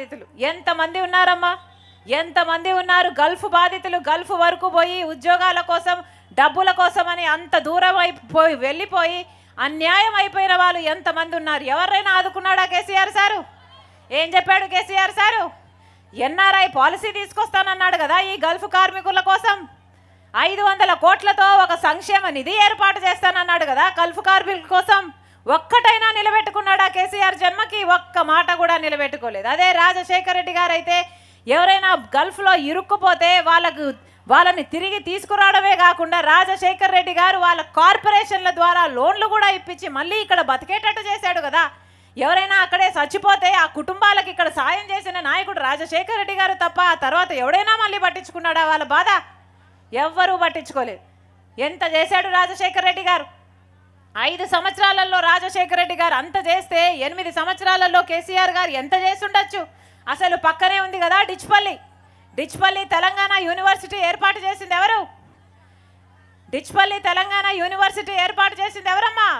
బాధితులు ఎంతమంది ఉన్నారమ్మా ఎంతమంది ఉన్నారు గల్ఫ్ బాధితులు గల్ఫ్ వరకు పోయి ఉద్యోగాల కోసం డబ్బుల కోసం అని అంత దూరం అయిపోయి వెళ్ళిపోయి అన్యాయం అయిపోయిన వాళ్ళు ఎంతమంది ఉన్నారు ఎవరైనా ఆదుకున్నాడా కేసీఆర్ సారు ఏం చెప్పాడు కేసీఆర్ సారు ఎన్ఆర్ఐ పాలసీ తీసుకొస్తానన్నాడు కదా ఈ గల్ఫ్ కార్మికుల కోసం ఐదు వందల కోట్లతో ఒక సంక్షేమ నిధి ఏర్పాటు చేస్తానన్నాడు కదా గల్ఫ్ కార్మికుల కోసం ఒక్కటైనా నిలబెట్టుకున్నాడా కేసీఆర్ జన్మకి ఒక్క మాట కూడా నిలబెట్టుకోలేదు అదే రాజశేఖర రెడ్డి గారు అయితే ఎవరైనా గల్ఫ్లో ఇరుక్కుపోతే వాళ్ళకు వాళ్ళని తిరిగి తీసుకురావడమే కాకుండా రాజశేఖర్ రెడ్డి గారు వాళ్ళ కార్పొరేషన్ల ద్వారా లోన్లు కూడా ఇప్పించి మళ్ళీ ఇక్కడ బతికేటట్టు చేశాడు కదా ఎవరైనా అక్కడే చచ్చిపోతే ఆ కుటుంబాలకు ఇక్కడ సాయం చేసిన నాయకుడు రాజశేఖర రెడ్డి గారు తప్ప ఆ తర్వాత ఎవడైనా మళ్ళీ పట్టించుకున్నాడా వాళ్ళ బాధ ఎవ్వరూ పట్టించుకోలేదు ఎంత చేశాడు రాజశేఖర రెడ్డి గారు ఐదు సంవత్సరాలలో రాజశేఖర రెడ్డి గారు అంత చేస్తే ఎనిమిది సంవత్సరాలలో కేసీఆర్ గారు ఎంత చేసుండొచ్చు అసలు పక్కనే ఉంది కదా డిచ్పల్లి డిచ్పల్లి తెలంగాణ యూనివర్సిటీ ఏర్పాటు చేసింది ఎవరు డిచ్పల్లి తెలంగాణ యూనివర్సిటీ ఏర్పాటు చేసింది ఎవరమ్మా